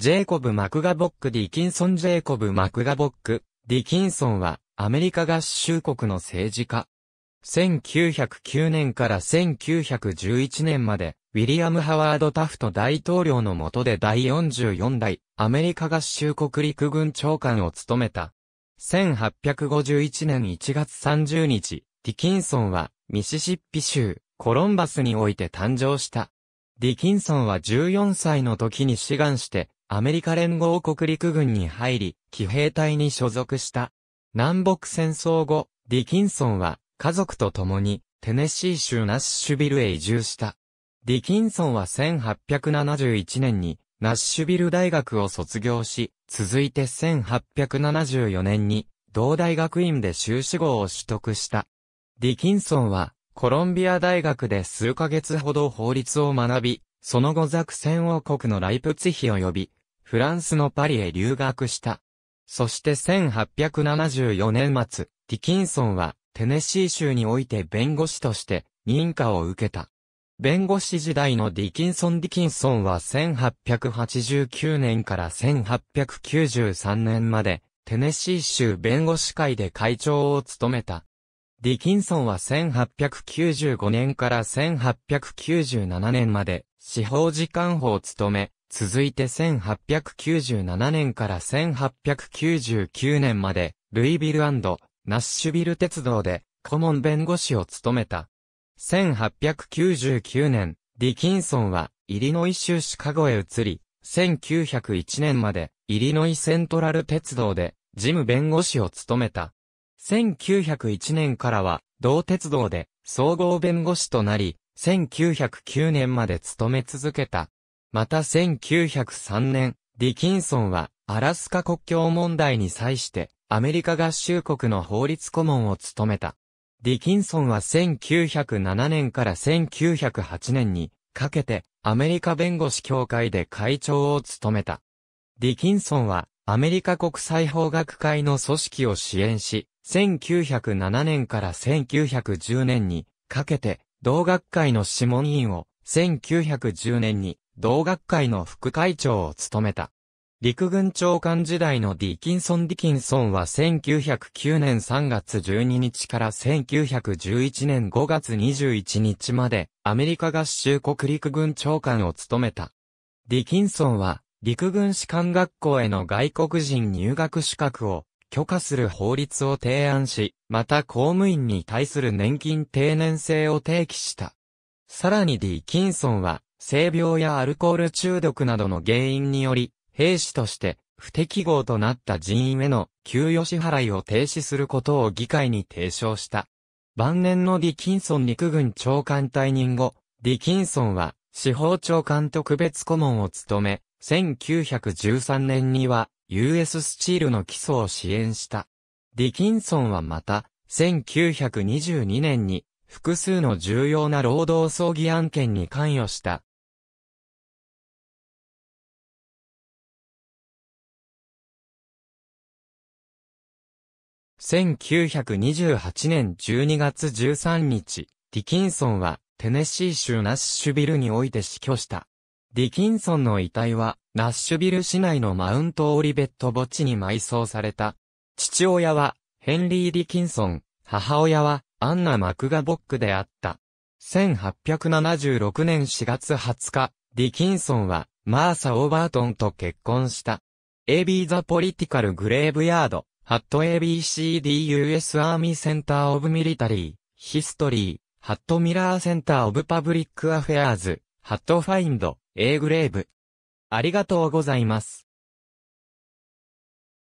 ジェイコブ・マクガボック・ディキンソン・ジェイコブ・マクガボック、ディキンソンは、アメリカ合衆国の政治家。1909年から1911年まで、ウィリアム・ハワード・タフト大統領の下で第44代アメリカ合衆国陸軍長官を務めた。1851年1月30日、ディキンソンはミシシッピ州コロンバスにおいて誕生した。ディキンソンは14歳の時に志願してアメリカ連合国陸軍に入り、騎兵隊に所属した。南北戦争後、ディキンソンは家族と共にテネシー州ナッシュビルへ移住した。ディキンソンは1871年にナッシュビル大学を卒業し、続いて1874年に同大学院で修士号を取得した。ディキンソンはコロンビア大学で数ヶ月ほど法律を学び、その後ザク戦王国のライプツヒ及び、フランスのパリへ留学した。そして1874年末、ディキンソンはテネシー州において弁護士として認可を受けた。弁護士時代のディキンソン・ディキンソンは1889年から1893年までテネシー州弁護士会で会長を務めた。ディキンソンは1895年から1897年まで司法時官法を務め、続いて1897年から1899年まで、ルイビルナッシュビル鉄道で、顧問弁護士を務めた。1899年、ディキンソンは、イリノイ州シカゴへ移り、1901年まで、イリノイセントラル鉄道で、事務弁護士を務めた。1901年からは、同鉄道で、総合弁護士となり、1909年まで勤め続けた。また1903年、ディキンソンは、アラスカ国境問題に際して、アメリカ合衆国の法律顧問を務めた。ディキンソンは1907年から1908年にかけてアメリカ弁護士協会で会長を務めた。ディキンソンはアメリカ国際法学会の組織を支援し、1907年から1910年にかけて同学会の諮問委員を1910年に同学会の副会長を務めた。陸軍長官時代のディキンソン・ディキンソンは1909年3月12日から1911年5月21日までアメリカ合衆国陸軍長官を務めた。ディキンソンは陸軍士官学校への外国人入学資格を許可する法律を提案し、また公務員に対する年金定年制を提起した。さらにディキンソンは性病やアルコール中毒などの原因により、兵士として不適合となった人員への給与支払いを停止することを議会に提唱した。晩年のディキンソン陸軍長官退任後、ディキンソンは司法長官特別顧問を務め、1913年には US スチールの基礎を支援した。ディキンソンはまた、1922年に複数の重要な労働葬儀案件に関与した1928年12月13日、ディキンソンはテネシー州ナッシュビルにおいて死去した。ディキンソンの遺体はナッシュビル市内のマウントオリベット墓地に埋葬された。父親はヘンリー・ディキンソン、母親はアンナ・マクガボックであった。1876年4月20日、ディキンソンはマーサ・オーバートンと結婚した。AB ザ・ポリティカル・グレーブヤード at ABCDUS Army Center of Military History at Miller Center of Public Affairs at Find A Grave ありがとうございます。